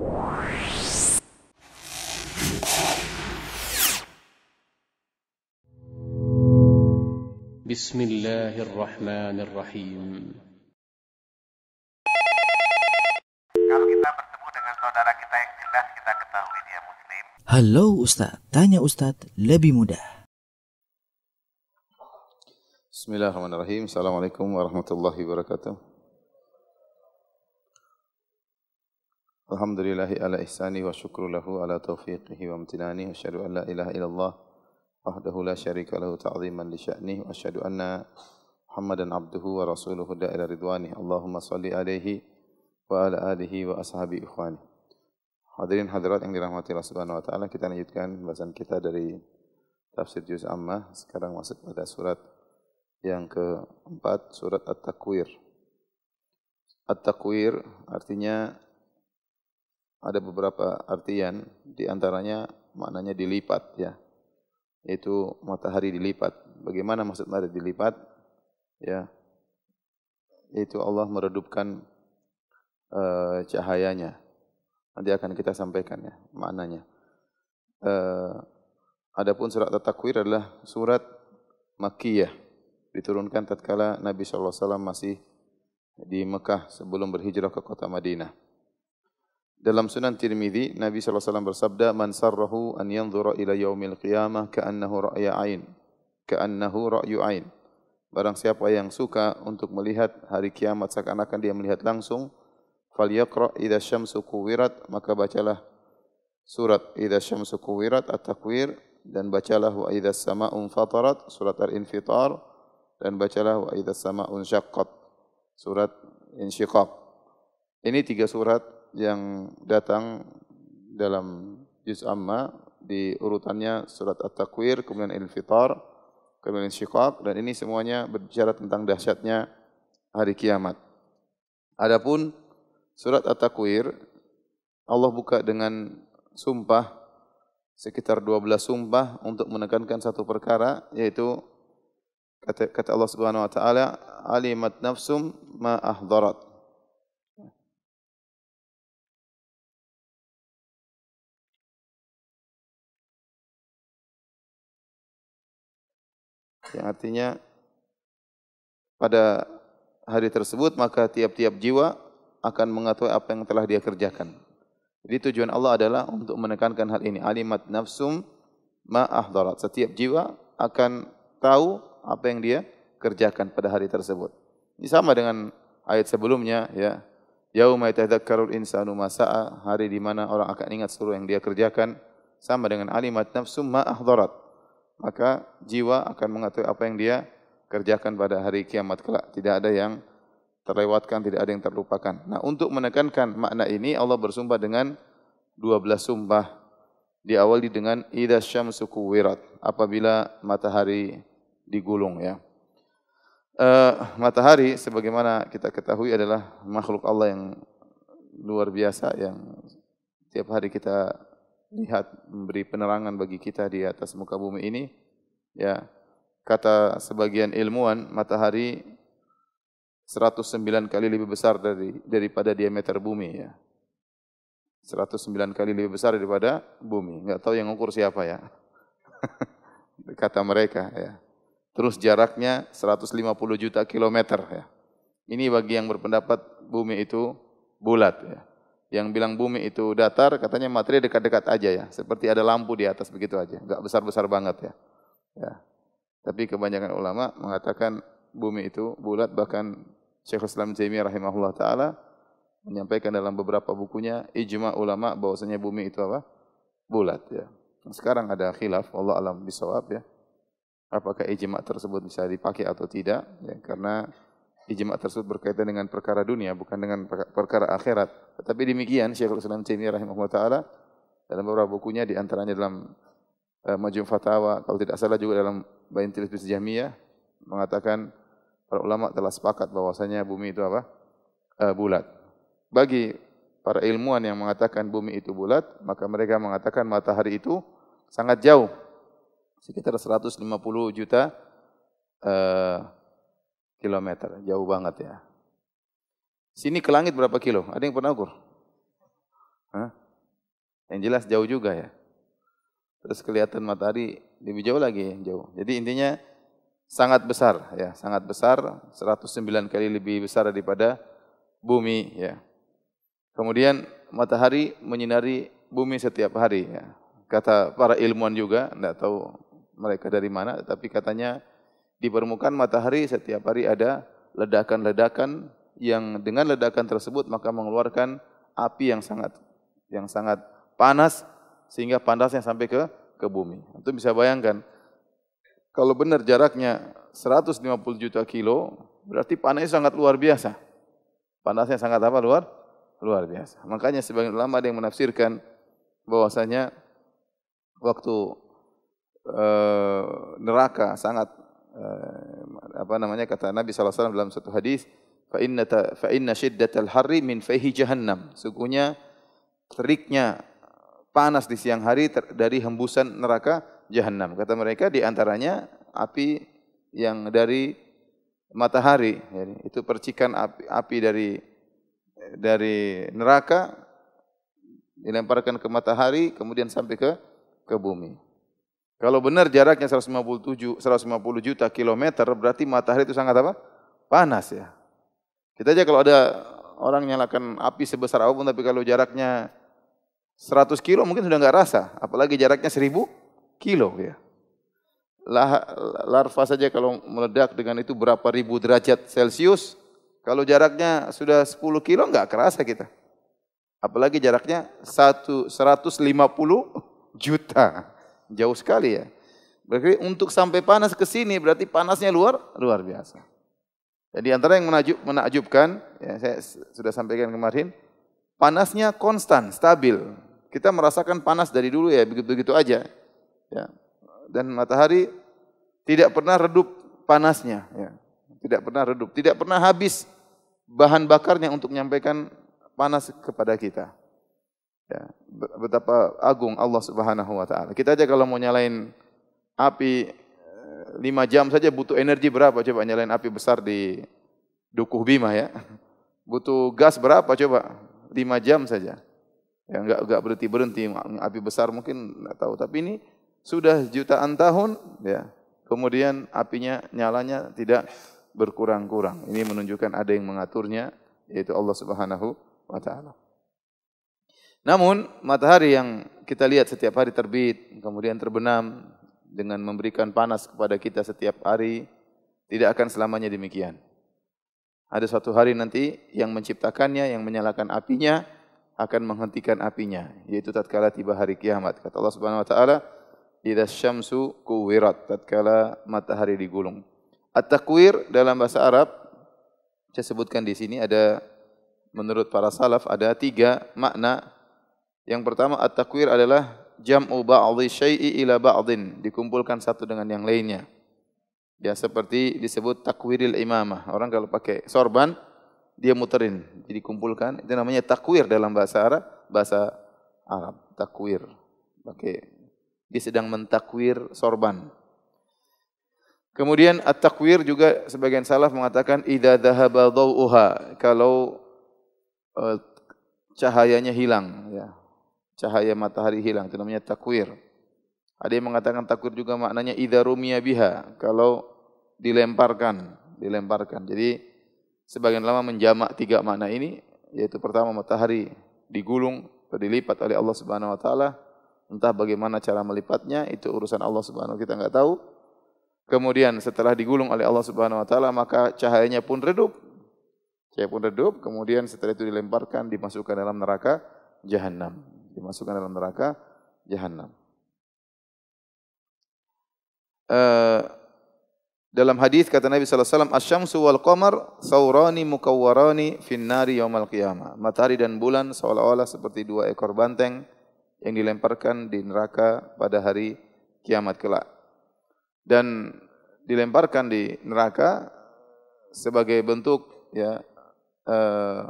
بسم الله الرحمن الرحيم Kalau kita bertemu dengan saudara kita yang jelas kita ketahui dia muslim. Halo Ustadz, tanya Ustadz lebih mudah. Bismillahirrahmanirrahim. Assalamualaikum warahmatullahi wabarakatuh. Alhamdulillahi ala ihsani wa syukru lahu ala taufiqihi wa amtinani wa syahadu an la ilaha illallah wahdahu la syarika lahu ta'ziman li sya'nih wa syahadu anna Muhammadan abduhu wa rasuluhu da ridwani. Allahumma salli alaihi wa ala alihi wa ashabi ikhwani Hadirin hadirat yang dirahmati Allah Subhanahu wa taala kita lanjutkan bahasan kita dari tafsir juz Amma. sekarang masuk pada surat yang keempat surat at-takwir At-takwir artinya ada beberapa artian di antaranya maknanya dilipat ya. yaitu matahari dilipat. Bagaimana maksud matahari dilipat? Ya. yaitu Allah meredupkan e, cahayanya. Nanti akan kita sampaikan ya maknanya. e, adapun surat At-Takwir adalah surat Makkiyah. Diturunkan tatkala Nabi sallallahu alaihi wasallam masih di Mekah sebelum berhijrah ke kota Madinah. Dalam Sunan Tirmidzi, Nabi SAW bersabda, "Man sarrahu an yanzura ila yaumil qiyamah ka'annahu ra'ya ain." Ka'annahu ra'yu ain. Barang siapa yang suka untuk melihat hari kiamat seakan-akan dia melihat langsung, falyaqra idza syamsu kuwirat, maka bacalah surat idza syamsu kuwirat at-takwir dan bacalah wa idza sama'un fatarat surat al-infitar dan bacalah wa idza sama'un syaqqat surat insyiqaq. Ini tiga surat yang datang dalam juz amma di urutannya surat At-Takwir, kemudian Al-Fitar, kemudian Syiqaq dan ini semuanya berbicara tentang dahsyatnya hari kiamat. Adapun surat At-Takwir Allah buka dengan sumpah sekitar 12 sumpah untuk menekankan satu perkara yaitu kata, kata Allah Subhanahu wa taala alimat nafsum ma ahdharat yang artinya pada hari tersebut maka tiap-tiap jiwa akan mengetahui apa yang telah dia kerjakan. Jadi tujuan Allah adalah untuk menekankan hal ini. Alimat nafsum ma'ahdarat. Setiap jiwa akan tahu apa yang dia kerjakan pada hari tersebut. Ini sama dengan ayat sebelumnya. ya. Yauma yatadhakkarul insanu masa'a. Hari di mana orang akan ingat seluruh yang dia kerjakan. Sama dengan alimat nafsum ma'ahdarat maka jiwa akan mengetahui apa yang dia kerjakan pada hari kiamat kelak. Tidak ada yang terlewatkan, tidak ada yang terlupakan. Nah, untuk menekankan makna ini Allah bersumpah dengan dua belas sumpah. Diawali dengan idza syamsu kuwirat, apabila matahari digulung ya. Uh, matahari sebagaimana kita ketahui adalah makhluk Allah yang luar biasa yang setiap hari kita lihat memberi penerangan bagi kita di atas muka bumi ini ya kata sebagian ilmuwan matahari 109 kali lebih besar dari daripada diameter bumi ya 109 kali lebih besar daripada bumi Enggak tahu yang ukur siapa ya kata mereka ya terus jaraknya 150 juta kilometer ya ini bagi yang berpendapat bumi itu bulat ya yang bilang bumi itu datar, katanya materi dekat-dekat aja ya, seperti ada lampu di atas begitu aja, nggak besar-besar banget ya. ya. Tapi kebanyakan ulama mengatakan bumi itu bulat, bahkan Syekh Islam Jami rahimahullah taala menyampaikan dalam beberapa bukunya ijma ulama bahwasanya bumi itu apa? bulat ya. Sekarang ada khilaf, Allah alam bisawab ya. Apakah ijma tersebut bisa dipakai atau tidak ya karena ijma tersebut berkaitan dengan perkara dunia bukan dengan perkara akhirat. Tetapi demikian Syekhul Islam Taimiyah rahimahullah taala dalam beberapa bukunya di antaranya dalam uh, Majmu' Fatawa kalau tidak salah juga dalam Bain Tilfis Jahmiyah mengatakan para ulama telah sepakat bahwasanya bumi itu apa? Uh, bulat. Bagi para ilmuwan yang mengatakan bumi itu bulat, maka mereka mengatakan matahari itu sangat jauh. Sekitar 150 juta uh, kilometer, jauh banget ya. Sini ke langit berapa kilo? Ada yang pernah ukur? Hah? Yang jelas jauh juga ya. Terus kelihatan matahari lebih jauh lagi yang jauh. Jadi intinya sangat besar ya, sangat besar, 109 kali lebih besar daripada bumi ya. Kemudian matahari menyinari bumi setiap hari ya. Kata para ilmuwan juga, enggak tahu mereka dari mana, tapi katanya di permukaan matahari setiap hari ada ledakan-ledakan yang dengan ledakan tersebut maka mengeluarkan api yang sangat yang sangat panas sehingga panasnya sampai ke ke bumi. Itu bisa bayangkan kalau benar jaraknya 150 juta kilo berarti panasnya sangat luar biasa. Panasnya sangat apa luar? Luar biasa. Makanya sebagian ulama ada yang menafsirkan bahwasanya waktu e, neraka sangat Eh, apa namanya kata Nabi SAW dalam satu hadis, fa inna ta, fa inna shiddatal harri min fehi jahannam. sukunya teriknya panas di siang hari ter, dari hembusan neraka jahannam. Kata mereka di antaranya api yang dari matahari, Jadi, itu percikan api, api dari dari neraka dilemparkan ke matahari kemudian sampai ke ke bumi. Kalau benar jaraknya 157 150 juta kilometer berarti matahari itu sangat apa? Panas ya. Kita aja kalau ada orang nyalakan api sebesar apapun tapi kalau jaraknya 100 kilo mungkin sudah nggak rasa, apalagi jaraknya 1000 kilo ya. Larva saja kalau meledak dengan itu berapa ribu derajat Celcius, kalau jaraknya sudah 10 kilo nggak kerasa kita. Apalagi jaraknya 1 150 juta. Jauh sekali ya. Berarti untuk sampai panas ke sini berarti panasnya luar luar biasa. Jadi antara yang menajub, menakjubkan, ya saya sudah sampaikan kemarin, panasnya konstan, stabil. Kita merasakan panas dari dulu ya begitu-begitu aja. Ya. Dan matahari tidak pernah redup panasnya, ya. tidak pernah redup, tidak pernah habis bahan bakarnya untuk menyampaikan panas kepada kita. Ya betapa agung Allah Subhanahu wa taala. Kita aja kalau mau nyalain api 5 eh, jam saja butuh energi berapa coba nyalain api besar di Dukuh Bima ya. Butuh gas berapa coba? 5 jam saja. Ya enggak enggak berhenti-berhenti api besar mungkin enggak tahu tapi ini sudah jutaan tahun ya. Kemudian apinya nyalanya tidak berkurang-kurang. Ini menunjukkan ada yang mengaturnya yaitu Allah Subhanahu wa taala. Namun matahari yang kita lihat setiap hari terbit, kemudian terbenam dengan memberikan panas kepada kita setiap hari, tidak akan selamanya demikian. Ada suatu hari nanti yang menciptakannya, yang menyalakan apinya akan menghentikan apinya, yaitu tatkala tiba hari kiamat. Kata Allah Subhanahu wa taala, Ida syamsu kuwirat", tatkala matahari digulung. At-takwir dalam bahasa Arab saya sebutkan di sini ada menurut para salaf ada tiga makna Yang pertama at-takwir adalah jam'u ba'dhi syai'i ila ba'dhin, dikumpulkan satu dengan yang lainnya. Ya seperti disebut takwiril imamah. Orang kalau pakai sorban dia muterin, jadi kumpulkan. Itu namanya takwir dalam bahasa Arab, bahasa Arab takwir. Pakai dia sedang mentakwir sorban. Kemudian at-takwir juga sebagian salaf mengatakan idza dhahaba dhau'uha kalau uh, cahayanya hilang ya cahaya matahari hilang itu namanya takwir. Ada yang mengatakan takwir juga maknanya idharumiya biha kalau dilemparkan, dilemparkan. Jadi sebagian lama menjamak tiga makna ini yaitu pertama matahari digulung atau dilipat oleh Allah Subhanahu wa taala entah bagaimana cara melipatnya itu urusan Allah Subhanahu kita enggak tahu. Kemudian setelah digulung oleh Allah Subhanahu wa taala maka cahayanya pun redup. Cahaya pun redup, kemudian setelah itu dilemparkan dimasukkan dalam neraka jahanam dimasukkan dalam neraka jahanam. Uh, eh, dalam hadis kata Nabi sallallahu alaihi wasallam asyamsu wal qamar thawrani mukawwarani fin nari yaumal qiyamah. Matahari dan bulan seolah-olah seperti dua ekor banteng yang dilemparkan di neraka pada hari kiamat kelak. Dan dilemparkan di neraka sebagai bentuk ya uh,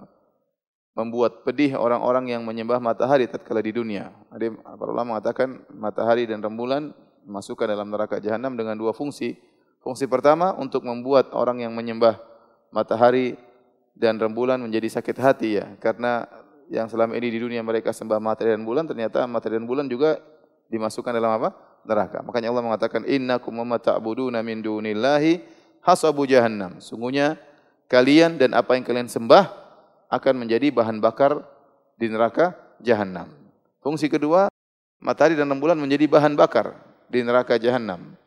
membuat pedih orang-orang yang menyembah matahari tatkala di dunia. Ada para ulama mengatakan matahari dan rembulan masukkan dalam neraka jahanam dengan dua fungsi. Fungsi pertama untuk membuat orang yang menyembah matahari dan rembulan menjadi sakit hati ya, karena yang selama ini di dunia mereka sembah matahari dan bulan ternyata matahari dan bulan juga dimasukkan dalam apa? neraka. Makanya Allah mengatakan innakum ma ta'buduna min dunillahi hasabu jahannam. Sungguhnya kalian dan apa yang kalian sembah akan menjadi bahan bakar di neraka jahanam. Fungsi kedua, matahari dan rembulan menjadi bahan bakar di neraka jahanam.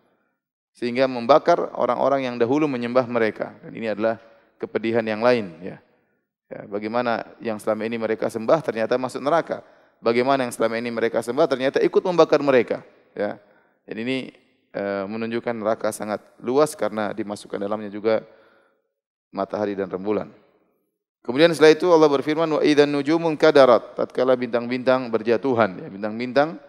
Sehingga membakar orang-orang yang dahulu menyembah mereka. Dan ini adalah kepedihan yang lain. Ya. Ya, bagaimana yang selama ini mereka sembah ternyata masuk neraka. Bagaimana yang selama ini mereka sembah ternyata ikut membakar mereka. Ya. Dan ini e, menunjukkan neraka sangat luas karena dimasukkan dalamnya juga matahari dan rembulan. Kemudian setelah itu Allah berfirman wa idzan nujumun kadarat, tatkala bintang-bintang berjatuhan ya, bintang-bintang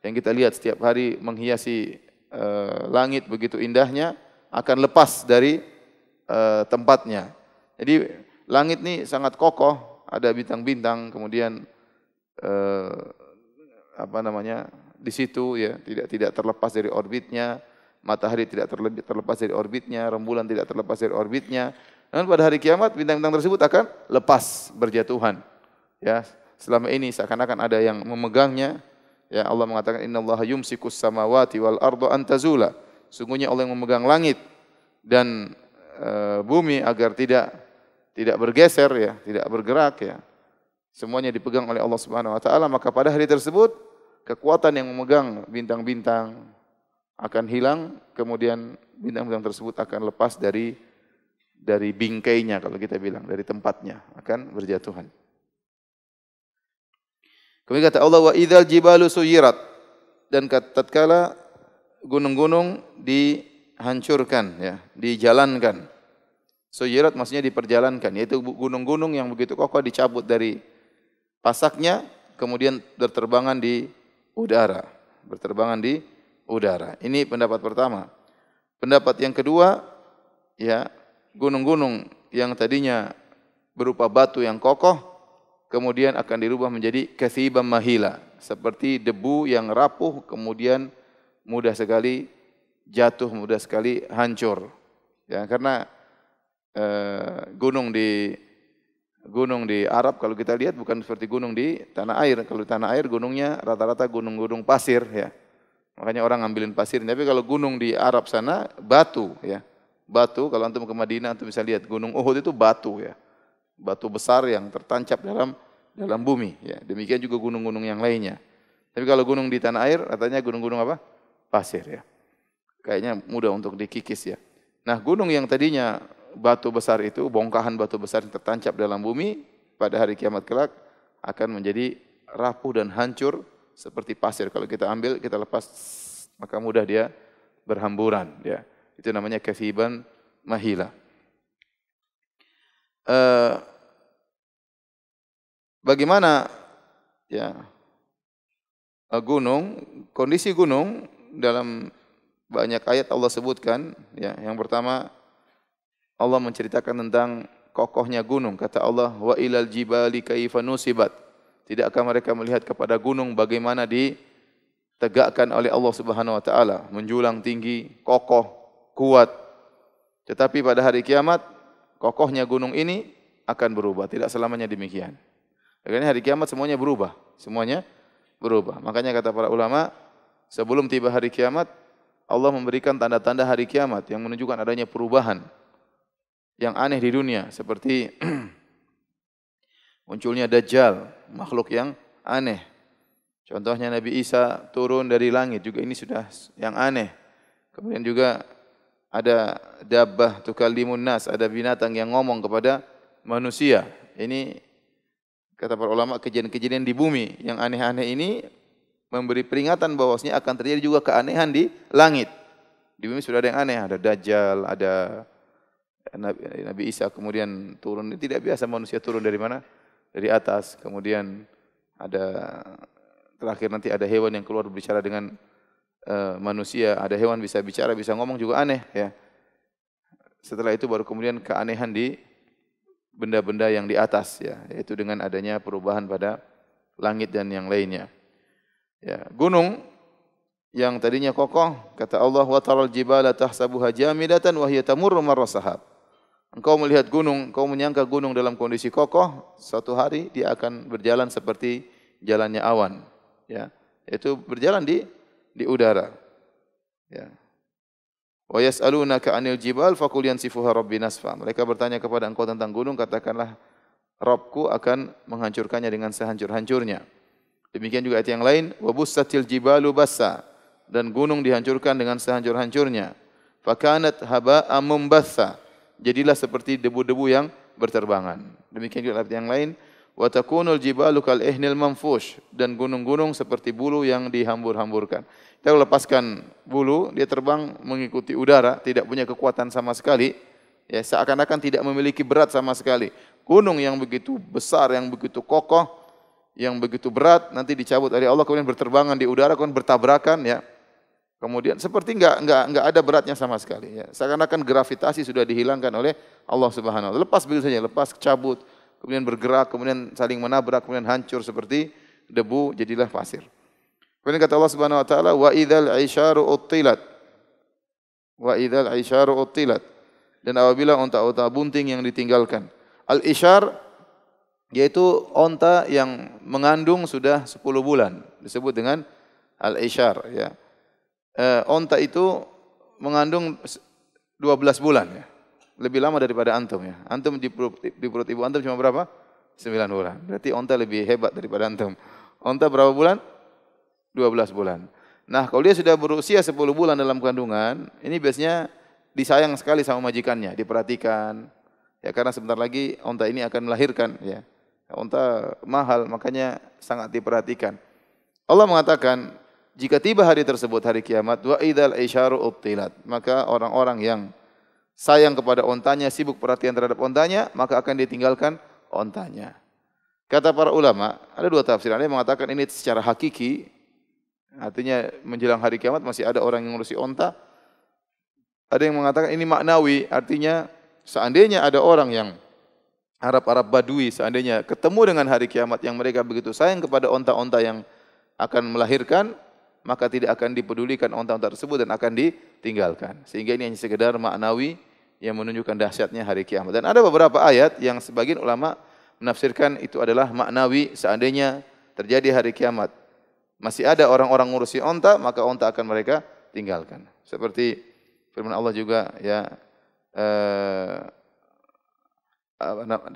yang kita lihat setiap hari menghiasi uh, langit begitu indahnya akan lepas dari uh, tempatnya. Jadi langit ini sangat kokoh, ada bintang-bintang, kemudian uh, apa namanya? di situ ya, tidak tidak terlepas dari orbitnya, matahari tidak terlepas dari orbitnya, rembulan tidak terlepas dari orbitnya. Namun pada hari kiamat bintang-bintang tersebut akan lepas berjatuhan. Ya, selama ini seakan-akan ada yang memegangnya. Ya Allah mengatakan Inna Allah innallaha yumsikus samawati wal ardo antazula. Sungguhnya Allah yang memegang langit dan e, bumi agar tidak tidak bergeser ya, tidak bergerak ya. Semuanya dipegang oleh Allah Subhanahu wa taala, maka pada hari tersebut kekuatan yang memegang bintang-bintang akan hilang, kemudian bintang-bintang tersebut akan lepas dari dari bingkainya kalau kita bilang dari tempatnya akan berjatuhan. Kemudian kata Allah wa idzal jibalu suyirat dan tatkala gunung-gunung dihancurkan ya, dijalankan. Suyirat maksudnya diperjalankan yaitu gunung-gunung yang begitu kokoh dicabut dari pasaknya kemudian berterbangan di udara, berterbangan di udara. Ini pendapat pertama. Pendapat yang kedua ya gunung-gunung yang tadinya berupa batu yang kokoh kemudian akan dirubah menjadi kathiban mahila seperti debu yang rapuh kemudian mudah sekali jatuh mudah sekali hancur ya karena e, gunung di gunung di Arab kalau kita lihat bukan seperti gunung di tanah air kalau di tanah air gunungnya rata-rata gunung-gunung pasir ya makanya orang ngambilin pasir tapi kalau gunung di Arab sana batu ya batu, kalau antum ke Madinah antum bisa lihat Gunung Uhud itu batu ya. Batu besar yang tertancap dalam dalam bumi ya. Demikian juga gunung-gunung yang lainnya. Tapi kalau gunung di tanah air katanya gunung-gunung apa? Pasir ya. Kayaknya mudah untuk dikikis ya. Nah, gunung yang tadinya batu besar itu, bongkahan batu besar yang tertancap dalam bumi pada hari kiamat kelak akan menjadi rapuh dan hancur seperti pasir. Kalau kita ambil, kita lepas, maka mudah dia berhamburan. Ya. Itu namanya kafiban mahila. Uh, bagaimana ya uh, gunung, kondisi gunung dalam banyak ayat Allah sebutkan ya. Yang pertama Allah menceritakan tentang kokohnya gunung. Kata Allah, wa ilal jibali kaifa nusibat. Tidakkah mereka melihat kepada gunung bagaimana ditegakkan oleh Allah Subhanahu wa taala, menjulang tinggi, kokoh, kuat. Tetapi pada hari kiamat, kokohnya gunung ini akan berubah. Tidak selamanya demikian. Karena hari kiamat semuanya berubah. Semuanya berubah. Makanya kata para ulama, sebelum tiba hari kiamat, Allah memberikan tanda-tanda hari kiamat yang menunjukkan adanya perubahan yang aneh di dunia. Seperti munculnya Dajjal, makhluk yang aneh. Contohnya Nabi Isa turun dari langit juga ini sudah yang aneh. Kemudian juga ada dabbah tukallimun nas, ada binatang yang ngomong kepada manusia. Ini kata para ulama kejadian-kejadian di bumi yang aneh-aneh ini memberi peringatan bahwasanya akan terjadi juga keanehan di langit. Di bumi sudah ada yang aneh, ada dajjal, ada Nabi, Nabi Isa kemudian turun ini tidak biasa manusia turun dari mana? Dari atas. Kemudian ada terakhir nanti ada hewan yang keluar berbicara dengan Eh, manusia, ada hewan bisa bicara, bisa ngomong juga aneh ya. Setelah itu baru kemudian keanehan di benda-benda yang di atas ya, yaitu dengan adanya perubahan pada langit dan yang lainnya. Ya, gunung yang tadinya kokoh kata Allah wa taral jibala tahsabuha jamidatan wa hiya tamurru sahab. Engkau melihat gunung, engkau menyangka gunung dalam kondisi kokoh, satu hari dia akan berjalan seperti jalannya awan. Ya, itu berjalan di di udara. Ya. Wa yas'alunaka 'anil jibal faqul yansifuha rabbi nasfa. Mereka bertanya kepada engkau tentang gunung, katakanlah Rabbku akan menghancurkannya dengan sehancur-hancurnya. Demikian juga ayat yang lain, wa bussatil jibalu bassa dan gunung dihancurkan dengan sehancur-hancurnya. Fakanat haba'a mumbassa. Jadilah seperti debu-debu yang berterbangan. Demikian juga ayat yang lain, wa takunul jibalu kal ihnil manfush dan gunung-gunung seperti bulu yang dihambur-hamburkan. Kita lepaskan bulu, dia terbang mengikuti udara, tidak punya kekuatan sama sekali, ya seakan-akan tidak memiliki berat sama sekali. Gunung yang begitu besar, yang begitu kokoh, yang begitu berat nanti dicabut oleh Allah kemudian berterbangan di udara kemudian bertabrakan ya. Kemudian seperti enggak enggak enggak ada beratnya sama sekali ya. Seakan-akan gravitasi sudah dihilangkan oleh Allah Subhanahu wa taala. Lepas begitu saja, lepas cabut. kemudian bergerak, kemudian saling menabrak, kemudian hancur seperti debu, jadilah pasir. Kemudian kata Allah Subhanahu wa taala, "Wa idzal 'isharu uttilat." Wa idzal 'isharu uttilat. Dan apabila unta-unta bunting yang ditinggalkan. Al-isyar yaitu unta yang mengandung sudah 10 bulan disebut dengan al-isyar ya. Eh, onta itu mengandung 12 bulan ya. lebih lama daripada antum ya. Antum di perut, di perut ibu antum cuma berapa? 9 bulan. Berarti onta lebih hebat daripada antum. Onta berapa bulan? Dua belas bulan. Nah, kalau dia sudah berusia sepuluh bulan dalam kandungan, ini biasanya disayang sekali sama majikannya, diperhatikan. Ya karena sebentar lagi onta ini akan melahirkan ya. Onta mahal makanya sangat diperhatikan. Allah mengatakan jika tiba hari tersebut hari kiamat wa idal isyaru uttilat maka orang-orang yang sayang kepada ontanya, sibuk perhatian terhadap ontanya, maka akan ditinggalkan ontanya. Kata para ulama, ada dua tafsir. Ada yang mengatakan ini secara hakiki, artinya menjelang hari kiamat masih ada orang yang ngurusi onta. Ada yang mengatakan ini maknawi, artinya seandainya ada orang yang Arab-Arab Badui seandainya ketemu dengan hari kiamat yang mereka begitu sayang kepada onta-onta yang akan melahirkan, maka tidak akan dipedulikan onta-onta tersebut dan akan ditinggalkan. Sehingga ini hanya sekedar maknawi yang menunjukkan dahsyatnya hari kiamat. Dan ada beberapa ayat yang sebagian ulama menafsirkan itu adalah maknawi seandainya terjadi hari kiamat. Masih ada orang-orang ngurusi onta, maka onta akan mereka tinggalkan. Seperti firman Allah juga ya eh,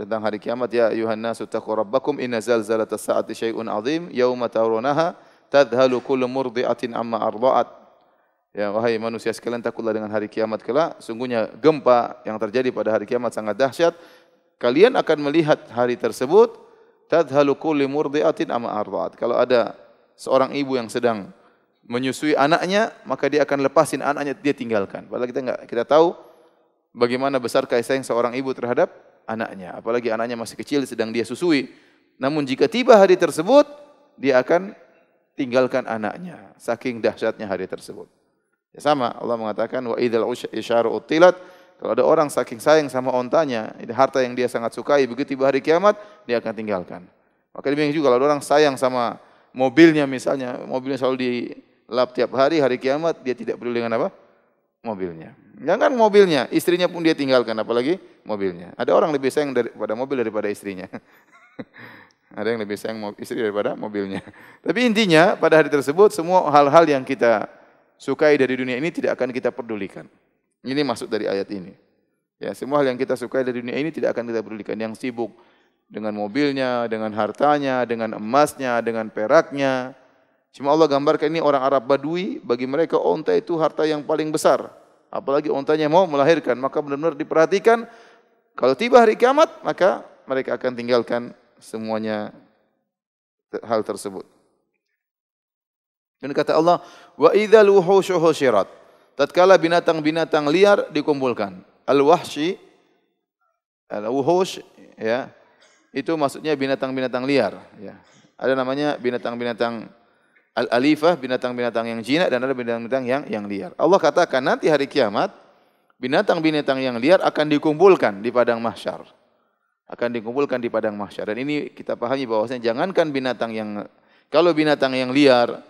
tentang hari kiamat ya yuhanna sutaku rabbakum inna zalzalata sa'ati syai'un azim yauma tarunaha tadhalu kullu murdi'atin amma arda'at Ya, wahai manusia sekalian takutlah dengan hari kiamat kelak. Sungguhnya gempa yang terjadi pada hari kiamat sangat dahsyat. Kalian akan melihat hari tersebut tadhalu ama Kalau ada seorang ibu yang sedang menyusui anaknya, maka dia akan lepasin anaknya dia tinggalkan. Padahal kita enggak kita tahu bagaimana besar kasih sayang seorang ibu terhadap anaknya, apalagi anaknya masih kecil sedang dia susui. Namun jika tiba hari tersebut, dia akan tinggalkan anaknya saking dahsyatnya hari tersebut. Ya sama Allah mengatakan wa idzal isyaru utilat kalau ada orang saking sayang sama ontanya, ini harta yang dia sangat sukai, begitu tiba hari kiamat, dia akan tinggalkan. Maka demikian juga kalau ada orang sayang sama mobilnya misalnya, mobilnya selalu di lap tiap hari, hari kiamat, dia tidak peduli dengan apa? Mobilnya. Jangan mobilnya, istrinya pun dia tinggalkan, apalagi mobilnya. Ada orang lebih sayang daripada mobil daripada istrinya. ada yang lebih sayang istri daripada mobilnya. Tapi intinya pada hari tersebut semua hal-hal yang kita sukai dari dunia ini tidak akan kita pedulikan. Ini masuk dari ayat ini. Ya, semua hal yang kita sukai dari dunia ini tidak akan kita pedulikan. Yang sibuk dengan mobilnya, dengan hartanya, dengan emasnya, dengan peraknya. Cuma Allah gambarkan ini orang Arab Badui, bagi mereka onta itu harta yang paling besar. Apalagi ontanya mau melahirkan, maka benar-benar diperhatikan. Kalau tiba hari kiamat, maka mereka akan tinggalkan semuanya hal tersebut. Dan kata Allah, wa idzal wuhushu husyirat. Tatkala binatang-binatang liar dikumpulkan. Al-wahsyi al-wuhush ya. Itu maksudnya binatang-binatang liar ya. Ada namanya binatang-binatang al-alifah, binatang-binatang yang jinak dan ada binatang-binatang yang yang liar. Allah katakan nanti hari kiamat binatang-binatang yang liar akan dikumpulkan di padang mahsyar. Akan dikumpulkan di padang mahsyar. Dan ini kita pahami bahwasanya jangankan binatang yang kalau binatang yang liar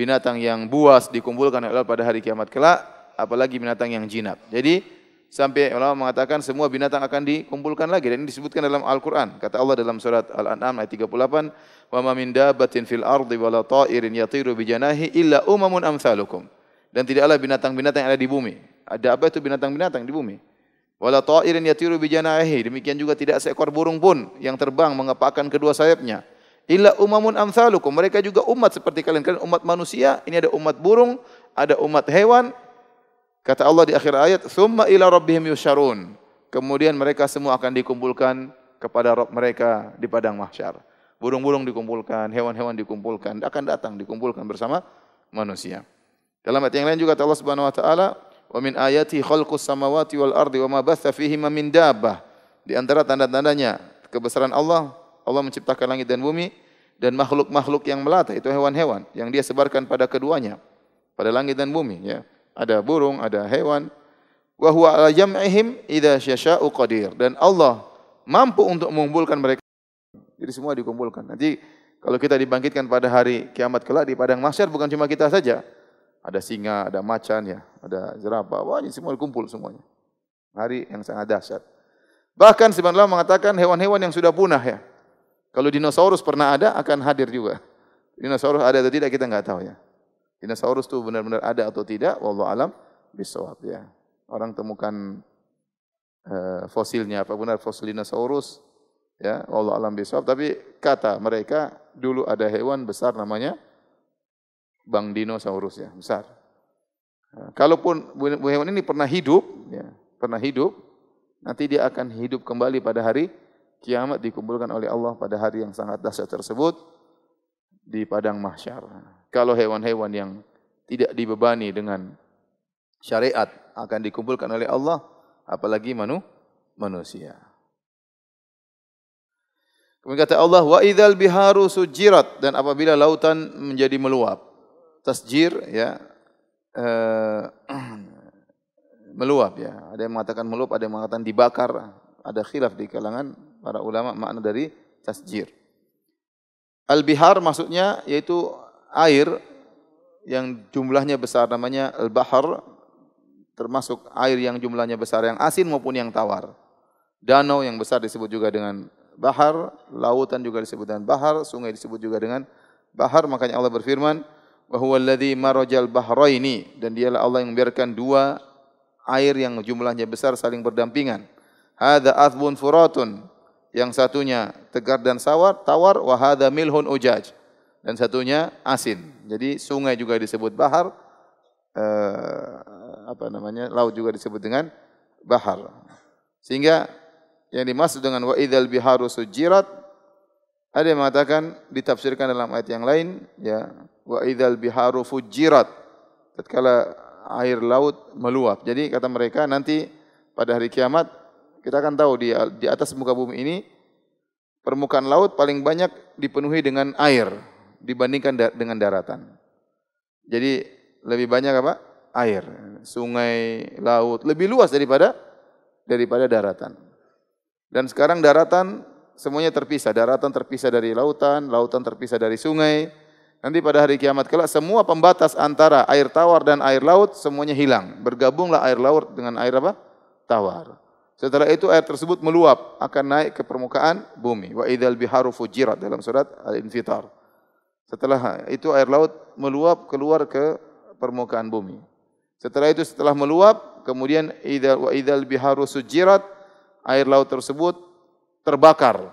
binatang yang buas dikumpulkan oleh Allah pada hari kiamat kelak, apalagi binatang yang jinak. Jadi sampai Allah mengatakan semua binatang akan dikumpulkan lagi dan ini disebutkan dalam Al-Qur'an. Kata Allah dalam surat Al-An'am ayat 38, "Wa ma min dabbatin fil ardi wa la ta'irin yatiru bi janahi illa umamun amsalukum." Dan tidaklah binatang-binatang yang ada di bumi. Ada apa itu binatang-binatang di bumi? Wala ta'irin yatiru bi janahi. Demikian juga tidak seekor burung pun yang terbang mengepakkan kedua sayapnya illa umamun amsalukum mereka juga umat seperti kalian kalian umat manusia ini ada umat burung ada umat hewan kata Allah di akhir ayat summa ila rabbihim yusharun kemudian mereka semua akan dikumpulkan kepada rob mereka di padang mahsyar burung-burung dikumpulkan hewan-hewan dikumpulkan akan datang dikumpulkan bersama manusia dalam ayat yang lain juga kata Allah Subhanahu wa taala wa min ayati khalqus samawati wal ardi wa ma basta fihi min dabbah di antara tanda-tandanya kebesaran Allah Allah menciptakan langit dan bumi dan makhluk-makhluk yang melata itu hewan-hewan yang dia sebarkan pada keduanya pada langit dan bumi ya. Ada burung, ada hewan. Wa huwa ala jam'ihim idza syasha'u qadir. Dan Allah mampu untuk mengumpulkan mereka. Jadi semua dikumpulkan. Nanti kalau kita dibangkitkan pada hari kiamat kelak di padang mahsyar bukan cuma kita saja. Ada singa, ada macan ya, ada jerapah, wah ini semua dikumpul semuanya. Hari yang sangat dahsyat. Bahkan sebenarnya mengatakan hewan-hewan yang sudah punah ya, kalau dinosaurus pernah ada akan hadir juga. Dinosaurus ada atau tidak kita nggak tahu ya. Dinosaurus itu benar-benar ada atau tidak, wallahu alam bisawab ya. Orang temukan uh, fosilnya apa benar fosil dinosaurus ya, wallahu alam bisawab, tapi kata mereka dulu ada hewan besar namanya Bang dinosaurus ya, besar. Nah, kalaupun hewan ini pernah hidup ya, pernah hidup, nanti dia akan hidup kembali pada hari kiamat dikumpulkan oleh Allah pada hari yang sangat dahsyat tersebut di padang mahsyar. Kalau hewan-hewan yang tidak dibebani dengan syariat akan dikumpulkan oleh Allah, apalagi manu manusia. Kemudian kata Allah, wa idzal biharu sujirat dan apabila lautan menjadi meluap. Tasjir ya. Eh, meluap ya. Ada yang mengatakan meluap, ada yang mengatakan dibakar. Ada khilaf di kalangan para ulama makna dari tasjir. Al-Bihar maksudnya yaitu air yang jumlahnya besar namanya Al-Bahar termasuk air yang jumlahnya besar yang asin maupun yang tawar. Danau yang besar disebut juga dengan bahar, lautan juga disebut dengan bahar, sungai disebut juga dengan bahar. Makanya Allah berfirman, bahwa alladhi marajal bahraini. Dan dialah Allah yang membiarkan dua air yang jumlahnya besar saling berdampingan. Hada azbun furatun yang satunya tegar dan sawar, tawar wa hadza milhun ujaj. Dan satunya asin. Jadi sungai juga disebut bahar. Eh, apa namanya? Laut juga disebut dengan bahar. Sehingga yang dimaksud dengan wa idzal biharu sujirat ada yang mengatakan ditafsirkan dalam ayat yang lain ya wa idzal biharu fujirat tatkala air laut meluap. Jadi kata mereka nanti pada hari kiamat kita akan tahu di, di atas muka bumi ini permukaan laut paling banyak dipenuhi dengan air dibandingkan da dengan daratan. Jadi lebih banyak apa? Air, sungai, laut lebih luas daripada daripada daratan. Dan sekarang daratan semuanya terpisah, daratan terpisah dari lautan, lautan terpisah dari sungai. Nanti pada hari kiamat kelak semua pembatas antara air tawar dan air laut semuanya hilang. Bergabunglah air laut dengan air apa? Tawar. Setelah itu air tersebut meluap akan naik ke permukaan bumi. Wa idal biharu fujirat dalam surat Al-Infitar. Setelah itu air laut meluap keluar ke permukaan bumi. Setelah itu setelah meluap kemudian idal wa idal biharu sujirat air laut tersebut terbakar.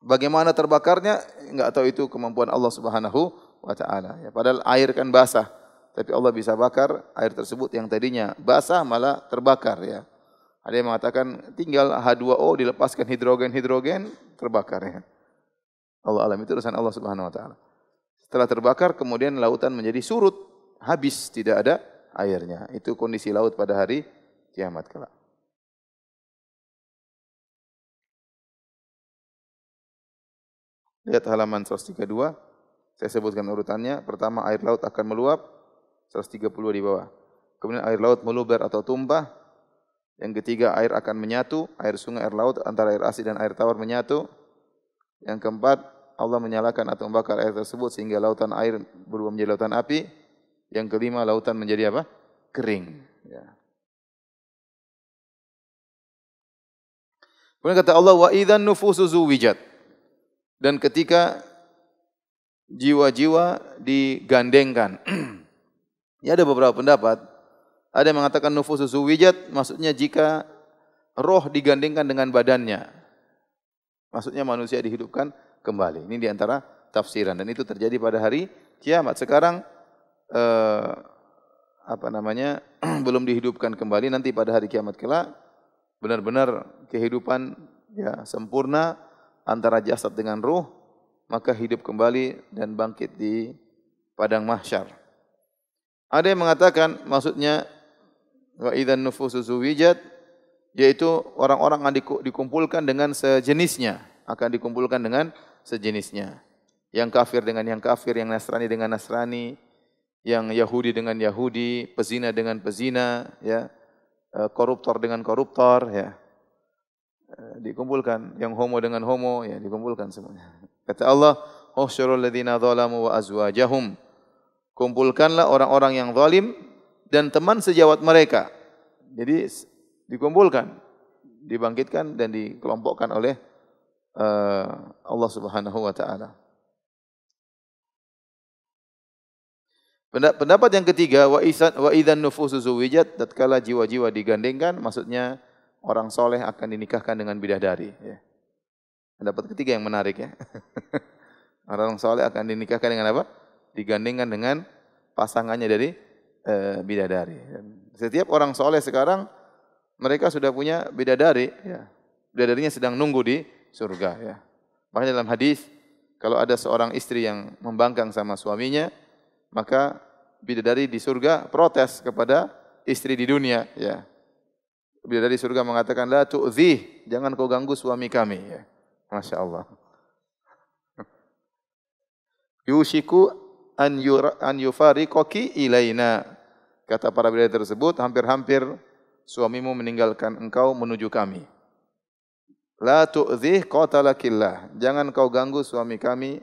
Bagaimana terbakarnya? Enggak tahu itu kemampuan Allah Subhanahu wa taala. Ya, padahal air kan basah, tapi Allah bisa bakar air tersebut yang tadinya basah malah terbakar ya. Ada yang mengatakan tinggal H2O dilepaskan hidrogen-hidrogen terbakar ya. Allah alam itu urusan Allah Subhanahu wa taala. Setelah terbakar kemudian lautan menjadi surut, habis, tidak ada airnya. Itu kondisi laut pada hari kiamat kelak. Lihat halaman 132. Saya sebutkan urutannya. Pertama air laut akan meluap 132 di bawah. Kemudian air laut meluber atau tumpah yang ketiga, air akan menyatu, air sungai, air laut, antara air asli dan air tawar menyatu. Yang keempat, Allah menyalakan atau membakar air tersebut sehingga lautan air berubah menjadi lautan api. Yang kelima, lautan menjadi apa? Kering. Ya. Kemudian kata Allah, wa idhan nufusu zuwijat. Dan ketika jiwa-jiwa digandengkan. Ini ada beberapa pendapat ada yang mengatakan nufusu zuwijat, maksudnya jika roh digandingkan dengan badannya. Maksudnya manusia dihidupkan kembali. Ini diantara tafsiran dan itu terjadi pada hari kiamat. Sekarang eh, apa namanya belum dihidupkan kembali nanti pada hari kiamat kelak benar-benar kehidupan ya sempurna antara jasad dengan ruh maka hidup kembali dan bangkit di padang mahsyar. Ada yang mengatakan maksudnya wa idzan nufusu zuwijat yaitu orang-orang yang dikumpulkan dengan sejenisnya akan dikumpulkan dengan sejenisnya yang kafir dengan yang kafir yang nasrani dengan nasrani yang Yahudi dengan Yahudi pezina dengan pezina ya e, koruptor dengan koruptor ya e, dikumpulkan yang homo dengan homo ya dikumpulkan semuanya kata Allah ladzina zalamu wa azwajahum kumpulkanlah orang-orang yang zalim dan teman sejawat mereka. Jadi dikumpulkan, dibangkitkan dan dikelompokkan oleh eh, Allah Subhanahu wa taala. Pendapat yang ketiga wa isan wa idzan nufusu zuwijat tatkala jiwa-jiwa digandengkan maksudnya orang soleh akan dinikahkan dengan bidadari ya. Pendapat ketiga yang menarik ya. orang soleh akan dinikahkan dengan apa? Digandengkan dengan pasangannya dari Eh, bidadari. Setiap orang soleh sekarang mereka sudah punya bidadari, ya. bidadarinya sedang nunggu di surga. Ya. Makanya dalam hadis kalau ada seorang istri yang membangkang sama suaminya, maka bidadari di surga protes kepada istri di dunia. Ya. Bidadari surga mengatakan, La tu'zih, jangan kau ganggu suami kami. Ya. Masya Allah. Yushiku an, yufari koki ilaina. Kata para bidadari tersebut, hampir-hampir suamimu meninggalkan engkau menuju kami. La tu'zih qatalakillah. Jangan kau ganggu suami kami.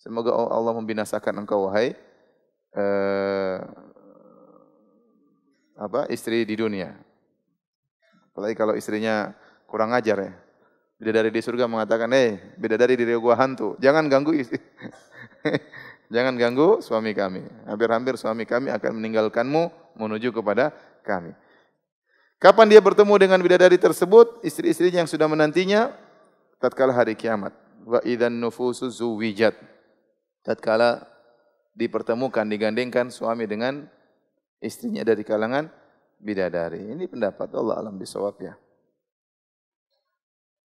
Semoga Allah membinasakan engkau wahai eh, apa istri di dunia. Apalagi kalau istrinya kurang ajar ya. Bidadari di surga mengatakan, "Eh, hey, bidadari di gua hantu. Jangan ganggu istri." Jangan ganggu suami kami. Hampir-hampir suami kami akan meninggalkanmu menuju kepada kami. Kapan dia bertemu dengan bidadari tersebut? istri istri yang sudah menantinya tatkala hari kiamat. Wa idan nufusu zuwijat. Tatkala dipertemukan, digandingkan suami dengan istrinya dari kalangan bidadari. Ini pendapat Allah alam bisawab ya.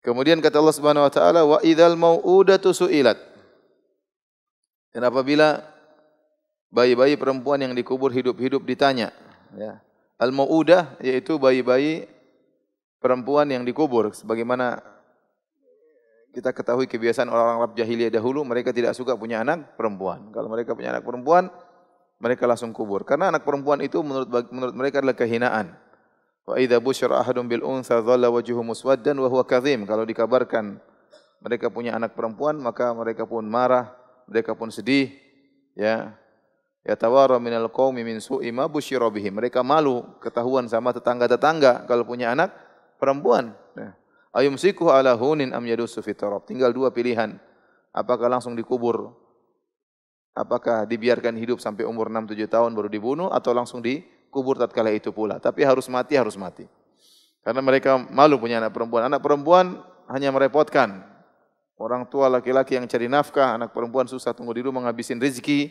Kemudian kata Allah Subhanahu wa taala wa idzal mau'udatu su'ilat. Dan apabila bayi-bayi perempuan yang dikubur hidup-hidup ditanya, ya. Al-Mu'udah yaitu bayi-bayi perempuan yang dikubur sebagaimana kita ketahui kebiasaan orang-orang Arab jahiliyah dahulu mereka tidak suka punya anak perempuan. Kalau mereka punya anak perempuan, mereka langsung kubur karena anak perempuan itu menurut menurut mereka adalah kehinaan. Wa idza busyira ahadun bil untha dhalla wajhu muswaddan wa huwa kadhim. Kalau dikabarkan mereka punya anak perempuan, maka mereka pun marah, mereka pun sedih ya ya tawara minal qaumi min su'i ma busyira bihi mereka malu ketahuan sama tetangga-tetangga kalau punya anak perempuan ya ayumsiku ala hunin am yadusu fitarab tinggal dua pilihan apakah langsung dikubur apakah dibiarkan hidup sampai umur 6 7 tahun baru dibunuh atau langsung dikubur tatkala itu pula tapi harus mati harus mati karena mereka malu punya anak perempuan anak perempuan hanya merepotkan Orang tua laki-laki yang cari nafkah, anak perempuan susah tunggu di rumah menghabisin rezeki.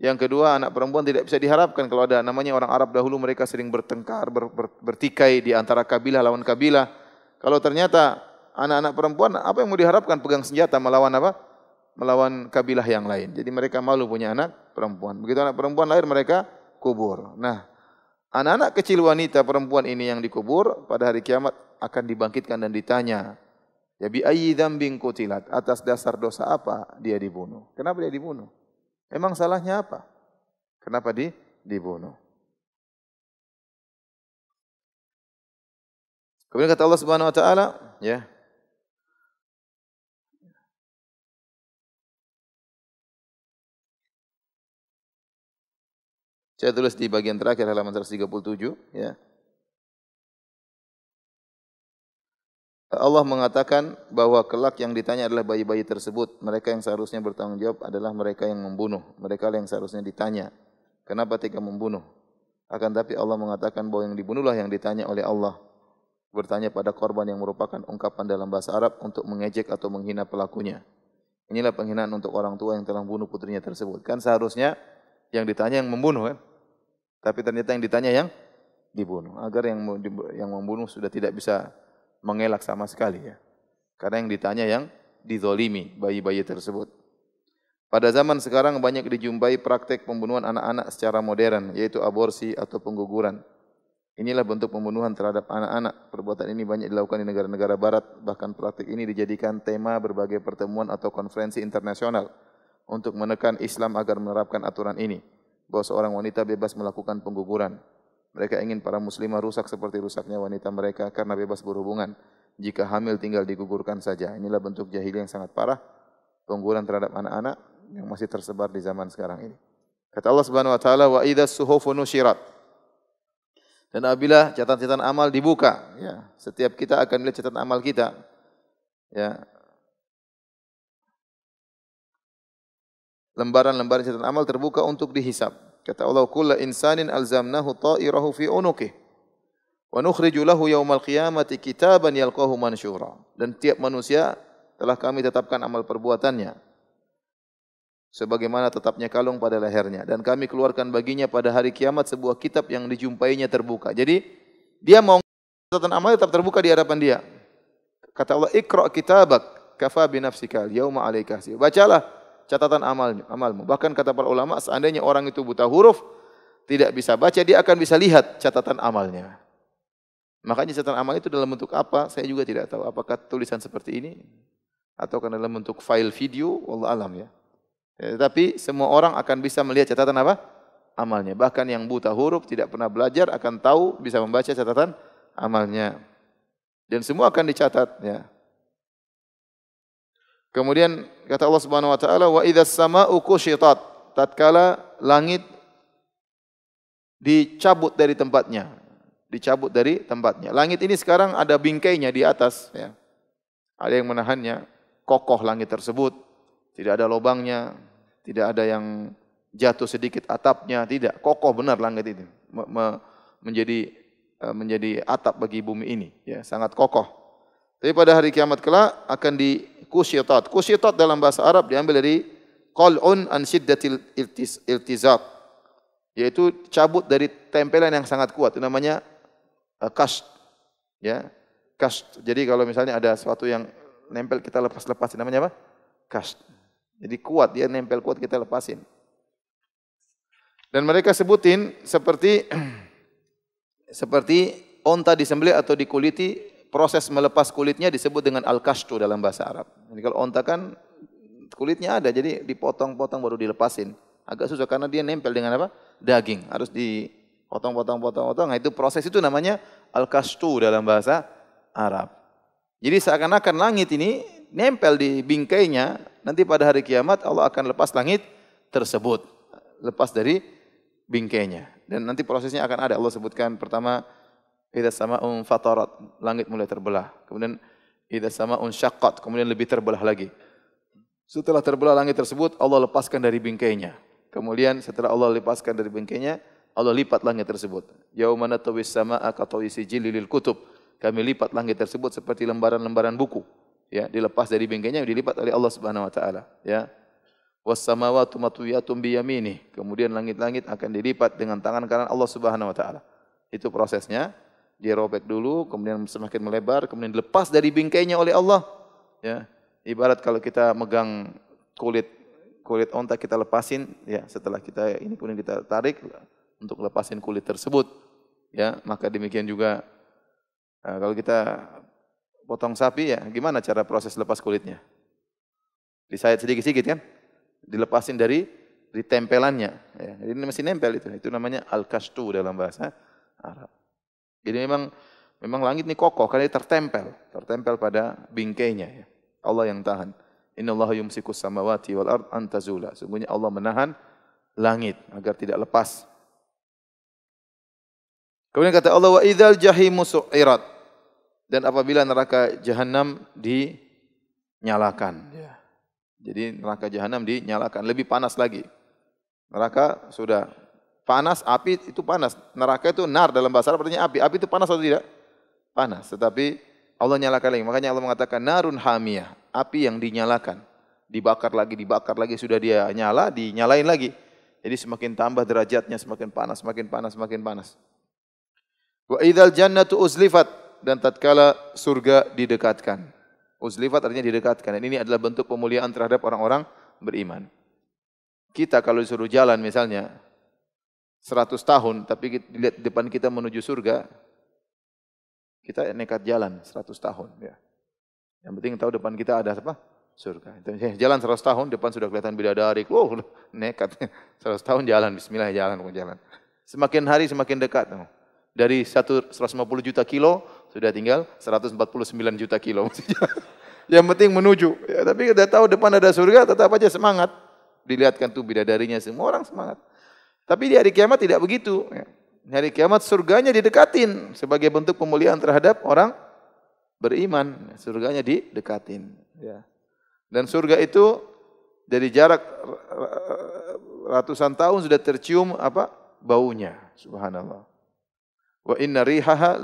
Yang kedua, anak perempuan tidak bisa diharapkan kalau ada namanya orang Arab dahulu mereka sering bertengkar, ber, ber, bertikai di antara kabilah lawan kabilah. Kalau ternyata anak-anak perempuan apa yang mau diharapkan pegang senjata melawan apa? Melawan kabilah yang lain. Jadi mereka malu punya anak perempuan. Begitu anak perempuan lahir mereka kubur. Nah, anak-anak kecil wanita perempuan ini yang dikubur pada hari kiamat akan dibangkitkan dan ditanya, Ya bi ayyi dzambin qutilat? Atas dasar dosa apa dia dibunuh? Kenapa dia dibunuh? Emang salahnya apa? Kenapa di dibunuh? Kemudian kata Allah Subhanahu wa taala, ya. Saya tulis di bagian terakhir halaman 137, ya. Allah mengatakan bahwa kelak yang ditanya adalah bayi-bayi tersebut. Mereka yang seharusnya bertanggung jawab adalah mereka yang membunuh. Mereka yang seharusnya ditanya. Kenapa tidak membunuh? Akan tapi Allah mengatakan bahwa yang dibunuhlah yang ditanya oleh Allah. Bertanya pada korban yang merupakan ungkapan dalam bahasa Arab untuk mengejek atau menghina pelakunya. Inilah penghinaan untuk orang tua yang telah membunuh putrinya tersebut. Kan seharusnya yang ditanya yang membunuh kan? Tapi ternyata yang ditanya yang dibunuh. Agar yang yang membunuh sudah tidak bisa mengelak sama sekali ya. Karena yang ditanya yang dizolimi bayi-bayi tersebut. Pada zaman sekarang banyak dijumpai praktek pembunuhan anak-anak secara modern, yaitu aborsi atau pengguguran. Inilah bentuk pembunuhan terhadap anak-anak. Perbuatan ini banyak dilakukan di negara-negara barat, bahkan praktik ini dijadikan tema berbagai pertemuan atau konferensi internasional untuk menekan Islam agar menerapkan aturan ini, bahwa seorang wanita bebas melakukan pengguguran. Mereka ingin para muslimah rusak seperti rusaknya wanita mereka karena bebas berhubungan. Jika hamil tinggal digugurkan saja. Inilah bentuk jahiliyah yang sangat parah. Pengguguran terhadap anak-anak yang masih tersebar di zaman sekarang ini. Kata Allah Subhanahu wa taala wa idza suhufu nusyirat. Dan apabila catatan-catatan amal dibuka, ya, setiap kita akan melihat catatan amal kita. Ya. Lembaran-lembaran catatan amal terbuka untuk dihisap. Kata Allah, "Kullu insanin alzamnahu ta'irahu fi unuqih." wa nukhriju lahu yawmal qiyamati kitaban yalqahu mansyura." Dan tiap manusia telah kami tetapkan amal perbuatannya sebagaimana tetapnya kalung pada lehernya dan kami keluarkan baginya pada hari kiamat sebuah kitab yang dijumpainya terbuka. Jadi dia mau catatan amal tetap terbuka di hadapan dia. Kata Allah, "Iqra kitabak kafa bi nafsika al-yauma 'alaika Bacalah catatan amal amalmu. Bahkan kata para ulama, seandainya orang itu buta huruf, tidak bisa baca, dia akan bisa lihat catatan amalnya. Makanya catatan amal itu dalam bentuk apa? Saya juga tidak tahu. Apakah tulisan seperti ini atau karena dalam bentuk file video? Allah alam ya. ya. Tapi semua orang akan bisa melihat catatan apa? Amalnya. Bahkan yang buta huruf tidak pernah belajar akan tahu bisa membaca catatan amalnya. Dan semua akan dicatat ya. Kemudian kata Allah Subhanahu wa taala wa idzas sama'u kushitat tatkala langit dicabut dari tempatnya dicabut dari tempatnya langit ini sekarang ada bingkainya di atas ya ada yang menahannya kokoh langit tersebut tidak ada lubangnya tidak ada yang jatuh sedikit atapnya tidak kokoh benar langit itu me me menjadi e, menjadi atap bagi bumi ini ya sangat kokoh tapi pada hari kiamat kelak akan di kusyitat. Kusyitat dalam bahasa Arab diambil dari qal'un an siddatil iltizat. Yaitu cabut dari tempelan yang sangat kuat. Itu namanya uh, eh, kast. Ya. kas. Jadi kalau misalnya ada sesuatu yang nempel kita lepas-lepasin. Namanya apa? Kast. Jadi kuat, dia nempel kuat kita lepasin. Dan mereka sebutin seperti seperti onta disembelih atau dikuliti proses melepas kulitnya disebut dengan al-kashtu dalam bahasa Arab. Jadi kalau onta kan kulitnya ada, jadi dipotong-potong baru dilepasin. Agak susah karena dia nempel dengan apa? Daging. Harus dipotong-potong-potong-potong. Nah itu proses itu namanya al-kashtu dalam bahasa Arab. Jadi seakan-akan langit ini nempel di bingkainya, nanti pada hari kiamat Allah akan lepas langit tersebut. Lepas dari bingkainya. Dan nanti prosesnya akan ada. Allah sebutkan pertama Idza sama'un fatarat, langit mulai terbelah. Kemudian idza sama'un syaqqat, kemudian lebih terbelah lagi. Setelah terbelah langit tersebut, Allah lepaskan dari bingkainya. Kemudian setelah Allah lepaskan dari bingkainya, Allah lipat langit tersebut. Yauma natawi sama'a ka sijilil kutub. Kami lipat langit tersebut seperti lembaran-lembaran buku. Ya, dilepas dari bingkainya dilipat oleh Allah Subhanahu wa taala, ya. Was samawati matwiyatun bi yamini. Kemudian langit-langit akan dilipat dengan tangan kanan Allah Subhanahu wa taala. Itu prosesnya. dirobek dulu, kemudian semakin melebar, kemudian dilepas dari bingkainya oleh Allah. Ya. Ibarat kalau kita megang kulit kulit onta kita lepasin, ya setelah kita ini kemudian kita tarik untuk lepasin kulit tersebut. Ya, maka demikian juga e, kalau kita potong sapi ya, gimana cara proses lepas kulitnya? Disayat sedikit-sedikit kan? Dilepasin dari ditempelannya. Ya. ini masih nempel itu. Itu namanya al-kashtu dalam bahasa Arab. Jadi memang memang langit ini kokoh karena tertempel, tertempel pada bingkainya. Ya. Allah yang tahan. Inna Allah yumsiku samawati wal ard antazula. Sungguhnya Allah menahan langit agar tidak lepas. Kemudian kata Allah wa idzal jahimu su'irat. Dan apabila neraka jahanam dinyalakan. Ya. Jadi neraka jahanam dinyalakan lebih panas lagi. Neraka sudah Panas, api itu panas. Neraka itu nar dalam bahasa Arab artinya api. Api itu panas atau tidak? Panas. Tetapi Allah nyalakan lagi. Makanya Allah mengatakan narun hamiyah. Api yang dinyalakan. Dibakar lagi, dibakar lagi. Sudah dia nyala, dinyalain lagi. Jadi semakin tambah derajatnya, semakin panas, semakin panas, semakin panas. Wa idhal jannatu uzlifat dan tatkala surga didekatkan. Uzlifat artinya didekatkan. Dan ini adalah bentuk pemuliaan terhadap orang-orang beriman. Kita kalau disuruh jalan misalnya, Seratus tahun, tapi dilihat depan kita menuju surga, kita nekat jalan seratus tahun. Ya. Yang penting tahu depan kita ada apa? Surga. Jalan seratus tahun, depan sudah kelihatan bidadari. Wow, nekat. seratus tahun jalan, bismillah jalan, jalan. Semakin hari semakin dekat. Dari 150 juta kilo, sudah tinggal 149 juta kilo. Yang penting menuju. Ya, tapi kita tahu depan ada surga, tetap aja semangat. Dilihatkan tuh bidadarinya, semua orang semangat. Tapi di hari kiamat tidak begitu. Ya. Di hari kiamat surganya didekatin sebagai bentuk pemuliaan terhadap orang beriman. Surganya didekatin. Ya. Dan surga itu dari jarak ratusan tahun sudah tercium apa baunya. Subhanallah. Wa inna rihaha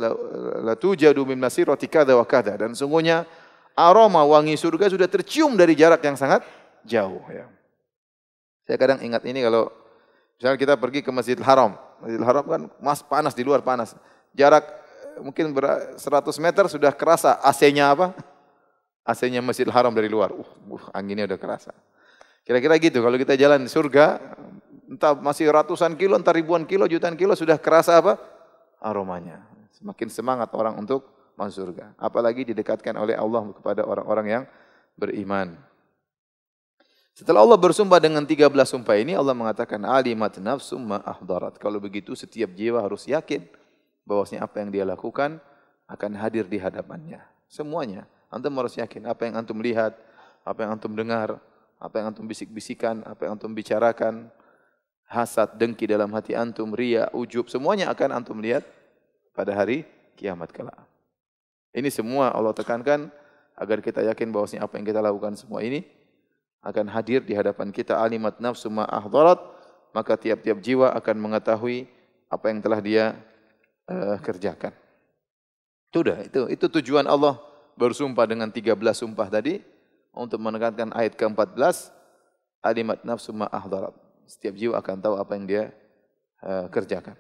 la tujadu min nasirati kada wa kada. dan sungguhnya aroma wangi surga sudah tercium dari jarak yang sangat jauh ya. Saya kadang ingat ini kalau Misalnya kita pergi ke Masjidil Haram. Masjidil Haram kan mas panas di luar panas. Jarak eh, mungkin 100 meter sudah kerasa AC-nya apa? AC-nya Masjidil Haram dari luar. Uh, uh anginnya udah kerasa. Kira-kira gitu kalau kita jalan di surga entah masih ratusan kilo, entah ribuan kilo, jutaan kilo sudah kerasa apa? aromanya. Semakin semangat orang untuk masuk surga. Apalagi didekatkan oleh Allah kepada orang-orang yang beriman. Setelah Allah bersumpah dengan 13 sumpah ini, Allah mengatakan alimat nafsum ma ahdarat. Kalau begitu setiap jiwa harus yakin bahwasanya apa yang dia lakukan akan hadir di hadapannya. Semuanya. Antum harus yakin apa yang antum lihat, apa yang antum dengar, apa yang antum bisik-bisikan, apa yang antum bicarakan, hasad, dengki dalam hati antum, ria, ujub, semuanya akan antum lihat pada hari kiamat kelak. Ini semua Allah tekankan agar kita yakin bahwasanya apa yang kita lakukan semua ini akan hadir di hadapan kita alimat nafsu ma ahdarat maka tiap-tiap jiwa akan mengetahui apa yang telah dia uh, kerjakan. Itu dah itu itu tujuan Allah bersumpah dengan 13 sumpah tadi untuk menekankan ayat ke-14 alimat nafsu ma ahdarat. Setiap jiwa akan tahu apa yang dia uh, kerjakan.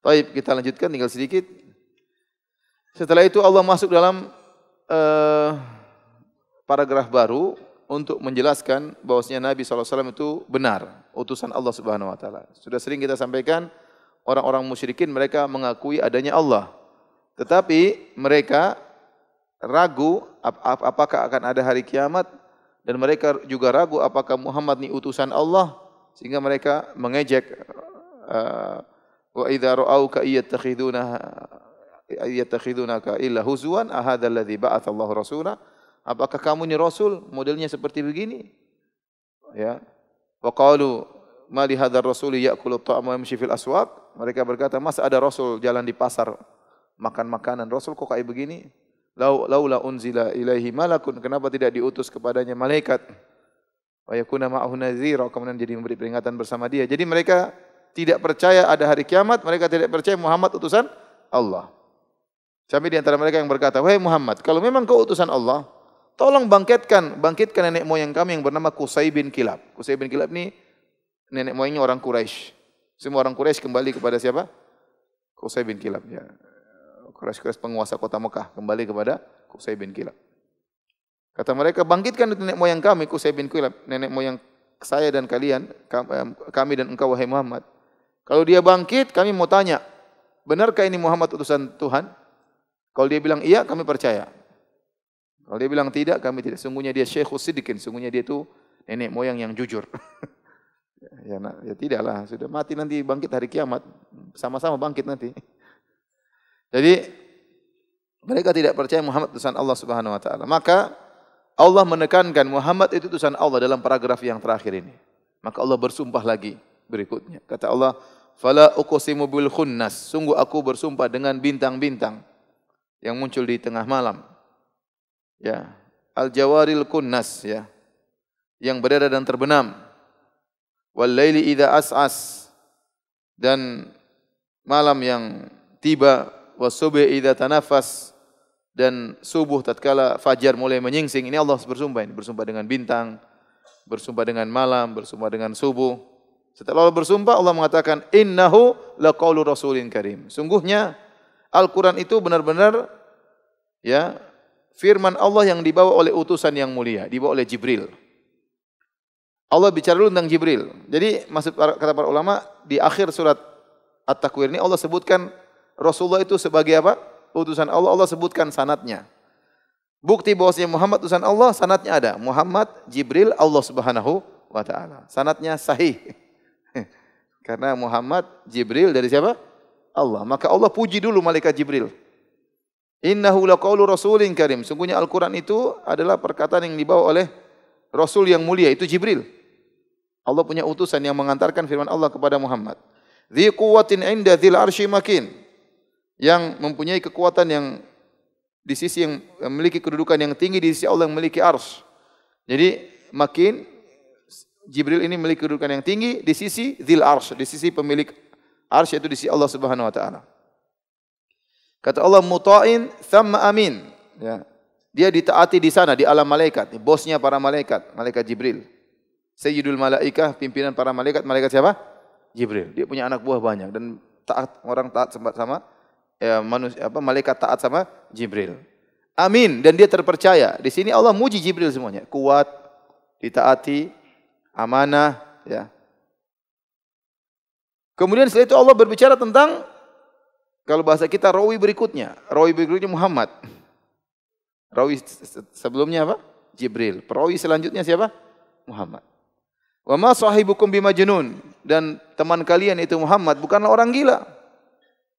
Baik, kita lanjutkan tinggal sedikit. Setelah itu Allah masuk dalam uh, paragraf baru untuk menjelaskan bahwasanya Nabi SAW itu benar, utusan Allah Subhanahu wa taala. Sudah sering kita sampaikan orang-orang musyrikin mereka mengakui adanya Allah. Tetapi mereka ragu ap ap apakah akan ada hari kiamat dan mereka juga ragu apakah Muhammad ini utusan Allah sehingga mereka mengejek eh, wa idza ra'auka yattakhidunaka illa huzwan ahadalladzi ba'atsallahu rasulahu apakah kamu ini rasul modelnya seperti begini ya waqalu ma li hadzal rasul ya'kulu ta'ama yamshi fil aswaq mereka berkata masa ada rasul jalan di pasar makan makanan rasul kok kayak begini lau laula unzila ilaihi malakun kenapa tidak diutus kepadanya malaikat wa yakuna ma'ahu nadhira kemudian jadi memberi peringatan bersama dia jadi mereka tidak percaya ada hari kiamat mereka tidak percaya Muhammad utusan Allah sampai di antara mereka yang berkata wahai Muhammad kalau memang kau utusan Allah Tolong bangkitkan, bangkitkan nenek moyang kami yang bernama Kusai bin Kilab. Kusai bin Kilab ini nenek moyangnya orang Quraisy. Semua orang Quraisy kembali kepada siapa? Kusai bin Kilab. Ya. Quraisy-Quraisy penguasa kota Mekah kembali kepada Kusai bin Kilab. Kata mereka, bangkitkan nenek moyang kami, Kusai bin Kilab, nenek moyang saya dan kalian, kami dan engkau wahai Muhammad. Kalau dia bangkit, kami mau tanya, benarkah ini Muhammad utusan Tuhan? Kalau dia bilang iya, kami percaya. Kalau dia bilang tidak, kami tidak. Sungguhnya dia Syekh Siddiqin, sungguhnya dia itu nenek moyang yang jujur. ya, nak, ya tidaklah, sudah mati nanti bangkit hari kiamat. Sama-sama bangkit nanti. Jadi mereka tidak percaya Muhammad utusan Allah Subhanahu wa taala. Maka Allah menekankan Muhammad itu utusan Allah dalam paragraf yang terakhir ini. Maka Allah bersumpah lagi berikutnya. Kata Allah, "Fala uqsimu bil khunnas." Sungguh aku bersumpah dengan bintang-bintang yang muncul di tengah malam ya al jawaril kunnas ya yang berada dan terbenam wal laili idza as'as dan malam yang tiba was subhi idza tanafas dan subuh tatkala fajar mulai menyingsing ini Allah bersumpah ini bersumpah dengan bintang bersumpah dengan malam bersumpah dengan subuh setelah Allah bersumpah Allah mengatakan innahu laqaulur rasulin karim sungguhnya Al-Qur'an itu benar-benar ya firman Allah yang dibawa oleh utusan yang mulia, dibawa oleh Jibril. Allah bicara dulu tentang Jibril. Jadi maksud para, kata para ulama di akhir surat At-Takwir ini Allah sebutkan Rasulullah itu sebagai apa? Utusan Allah, Allah sebutkan sanatnya. Bukti bahwasanya Muhammad utusan Allah, sanatnya ada. Muhammad, Jibril, Allah Subhanahu wa taala. Sanatnya sahih. Karena Muhammad, Jibril dari siapa? Allah. Maka Allah puji dulu malaikat Jibril. Innahu laqaulu rasulin karim. Sungguhnya Al-Qur'an itu adalah perkataan yang dibawa oleh rasul yang mulia itu Jibril. Allah punya utusan yang mengantarkan firman Allah kepada Muhammad. Di kuatin anda dzil arsy makin. Yang mempunyai kekuatan yang di sisi yang memiliki kedudukan yang tinggi di sisi Allah yang memiliki ars. Jadi makin Jibril ini memiliki kedudukan yang tinggi di sisi dzil arsy, di sisi pemilik arsy yaitu di sisi Allah Subhanahu wa taala. Kata Allah muta'in thamma amin. Ya. Dia ditaati di sana di alam malaikat, bosnya para malaikat, malaikat Jibril. Sayyidul malaikah, pimpinan para malaikat, malaikat siapa? Jibril. Dia punya anak buah banyak dan taat orang taat sama, sama ya, manusia apa malaikat taat sama Jibril. Amin dan dia terpercaya. Di sini Allah muji Jibril semuanya, kuat, ditaati, amanah, ya. Kemudian setelah itu Allah berbicara tentang kalau bahasa kita rawi berikutnya, rawi berikutnya Muhammad. Rawi sebelumnya apa? Jibril. Perawi selanjutnya siapa? Muhammad. Wa ma sahibukum jenun. dan teman kalian itu Muhammad bukanlah orang gila.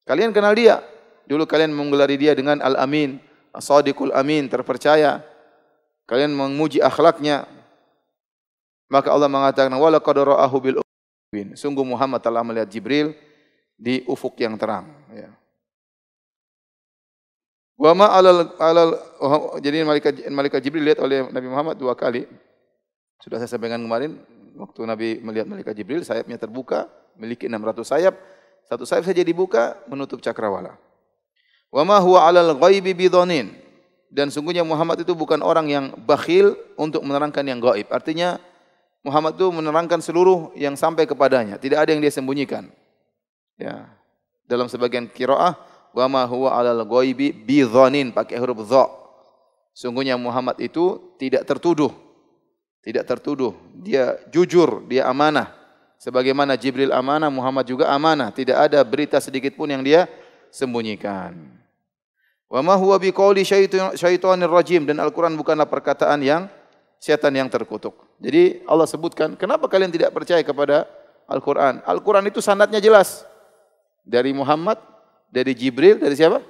Kalian kenal dia. Dulu kalian menggelari dia dengan Al-Amin, As-Sadiqul Amin, terpercaya. Kalian memuji akhlaknya. Maka Allah mengatakan wa qad ra'ahu bil Sungguh Muhammad telah melihat Jibril di ufuk yang terang. Wa ma alal alal oh, jadi malaikat malaikat Jibril lihat oleh Nabi Muhammad dua kali. Sudah saya sampaikan kemarin waktu Nabi melihat malaikat Jibril sayapnya terbuka, memiliki 600 sayap. Satu sayap saja dibuka menutup cakrawala. Wa ma huwa alal ghaibi bidhonin. Dan sungguhnya Muhammad itu bukan orang yang bakhil untuk menerangkan yang gaib. Artinya Muhammad itu menerangkan seluruh yang sampai kepadanya. Tidak ada yang dia sembunyikan. Ya. Dalam sebagian kiraah, wa ma huwa alal ghaibi bi dhanin pakai huruf dha sungguhnya Muhammad itu tidak tertuduh tidak tertuduh dia jujur dia amanah sebagaimana Jibril amanah Muhammad juga amanah tidak ada berita sedikit pun yang dia sembunyikan wa ma huwa bi qawli syaitanir rajim dan Al-Qur'an bukanlah perkataan yang setan yang terkutuk jadi Allah sebutkan kenapa kalian tidak percaya kepada Al-Qur'an Al-Qur'an itu sanadnya jelas dari Muhammad dari Jibril, dari siapa?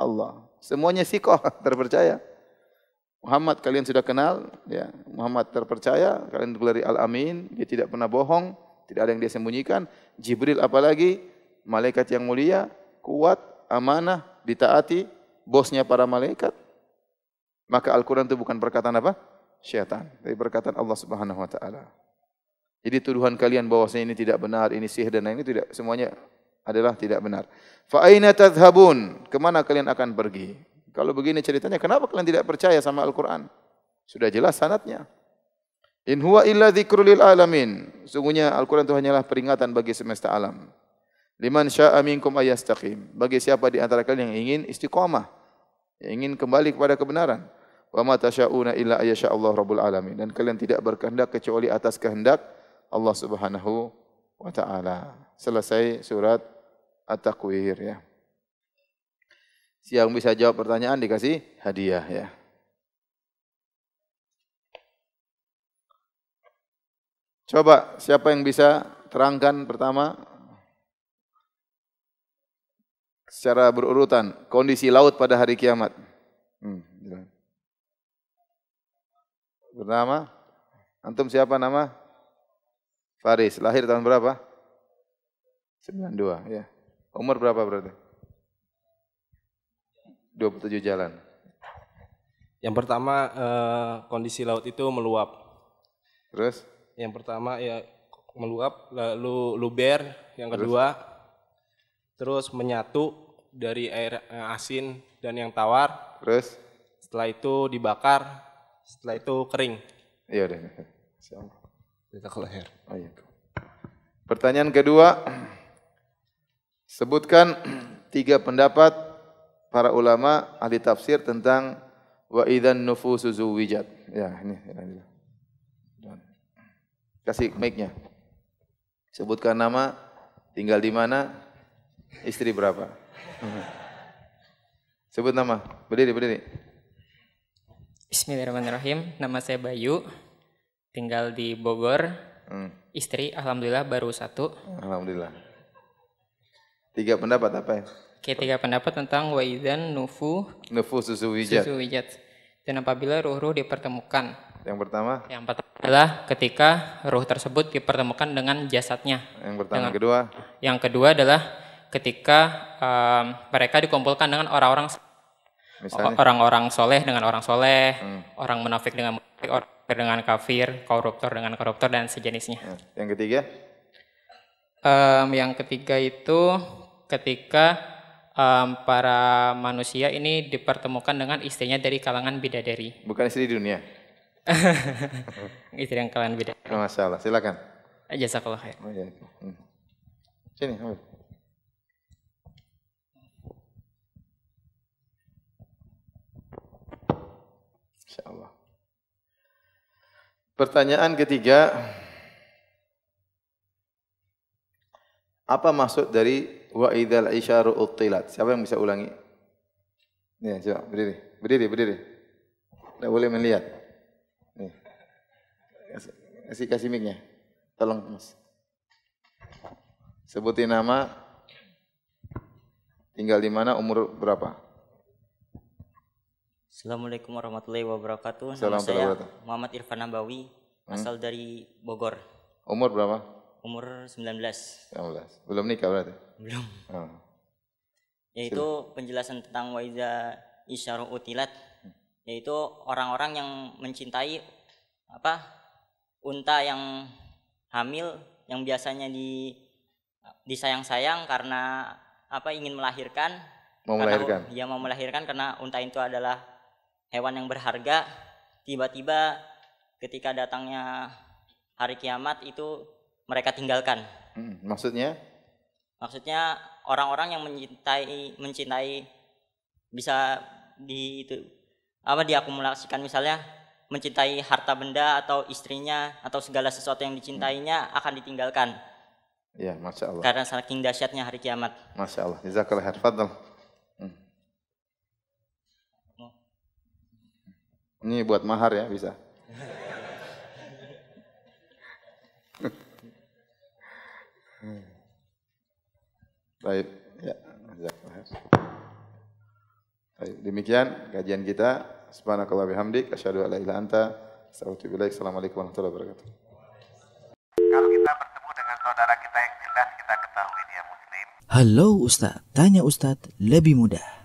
Allah. Semuanya sikoh, terpercaya. Muhammad kalian sudah kenal, ya. Muhammad terpercaya, kalian gelari Al-Amin, dia tidak pernah bohong, tidak ada yang dia sembunyikan. Jibril apalagi, malaikat yang mulia, kuat, amanah, ditaati, bosnya para malaikat. Maka Al-Quran itu bukan perkataan apa? Syaitan. Tapi perkataan Allah Subhanahu Wa Taala. Jadi tuduhan kalian bahwasanya ini tidak benar, ini sihir dan lain ini tidak semuanya adalah tidak benar. Fa aina tadhhabun? Ke mana kalian akan pergi? Kalau begini ceritanya, kenapa kalian tidak percaya sama Al-Qur'an? Sudah jelas sanatnya. In huwa illa dzikrul lil alamin. Sungguhnya Al-Qur'an itu hanyalah peringatan bagi semesta alam. Liman syaa'a minkum ayastaqim. Bagi siapa di antara kalian yang ingin istiqamah, yang ingin kembali kepada kebenaran. Wa ma tasyauna illa ayyasha Allah rabbul alamin. Dan kalian tidak berkehendak kecuali atas kehendak Allah Subhanahu wa taala. Selesai surat at-takwir ya. Siang bisa jawab pertanyaan dikasih hadiah ya. Coba siapa yang bisa terangkan pertama secara berurutan kondisi laut pada hari kiamat. Hmm. Bernama antum siapa nama? Faris, lahir tahun berapa? 92 ya. Umur berapa berarti? 27 jalan. Yang pertama eh, kondisi laut itu meluap. Terus? Yang pertama ya meluap, lalu luber. Yang kedua, terus, menyatu dari air asin dan yang tawar. Terus? Setelah itu dibakar, setelah itu kering. Iya deh. Cerita ke leher. Oh, iya. Pertanyaan kedua. Sebutkan tiga pendapat para ulama ahli tafsir tentang wa idzan nufusu zuwijat. Ya, ini. Kasih mic-nya. Sebutkan nama, tinggal di mana, istri berapa. Sebut nama. Berdiri, berdiri. Bismillahirrahmanirrahim. Nama saya Bayu. Tinggal di Bogor. Hmm. Istri alhamdulillah baru satu. Alhamdulillah. Tiga pendapat apa ya? Oke, tiga pendapat tentang waizan nufu nufu susu wijat. Susu wijat. Dan apabila ruh-ruh dipertemukan. Yang pertama? Yang pertama adalah ketika ruh tersebut dipertemukan dengan jasadnya. Yang pertama, dengan, kedua? Yang kedua adalah ketika um, mereka dikumpulkan dengan orang-orang orang-orang soleh dengan orang soleh, hmm. orang munafik dengan munafik, orang kafir dengan kafir, koruptor dengan koruptor dan sejenisnya. Ya. Yang ketiga? Um, yang ketiga itu ketika um, para manusia ini dipertemukan dengan istrinya dari kalangan bidadari. Bukan istri dunia. istri yang kalangan bidadari. Oh, Masya Allah, silakan. Jazakallah ya. Oh, ya. hmm. Sini, ambil. Allah. Pertanyaan ketiga, apa maksud dari Wa idzal isyaru uttilat. Siapa yang bisa ulangi? Ya, coba berdiri. Berdiri, berdiri. Enggak boleh melihat. Nih. Kasih kasih, kasih mic-nya. Tolong, Mas. Sebutin nama, tinggal di mana, umur berapa? Assalamualaikum warahmatullahi wabarakatuh. Nama saya Muhammad Irfan Nabawi, hmm? asal hmm? dari Bogor. Umur berapa? Umur 19. 19. Belum nikah berarti? Belum. Oh. Yaitu Sila. penjelasan tentang waiza isyaru utilat hmm. yaitu orang-orang yang mencintai apa unta yang hamil yang biasanya di disayang-sayang karena apa ingin melahirkan mau melahirkan dia mau melahirkan karena unta itu adalah hewan yang berharga tiba-tiba ketika datangnya hari kiamat itu mereka tinggalkan. Hmm, maksudnya? Maksudnya orang-orang yang mencintai mencintai bisa di itu apa diakumulasikan misalnya mencintai harta benda atau istrinya atau segala sesuatu yang dicintainya hmm. akan ditinggalkan. Ya, masya Allah. Karena saking dahsyatnya hari kiamat. Masya Allah. Jazakallah khair. Fadl. Hmm. Ini buat mahar ya bisa. Baik. Ya. Baik. Demikian kajian kita. Subhanakallah bihamdik. Asyadu ala ila anta. Assalamualaikum warahmatullahi wabarakatuh. Kalau kita bertemu dengan saudara kita yang jelas kita ketahui dia muslim. Halo Ustaz, tanya Ustaz lebih mudah.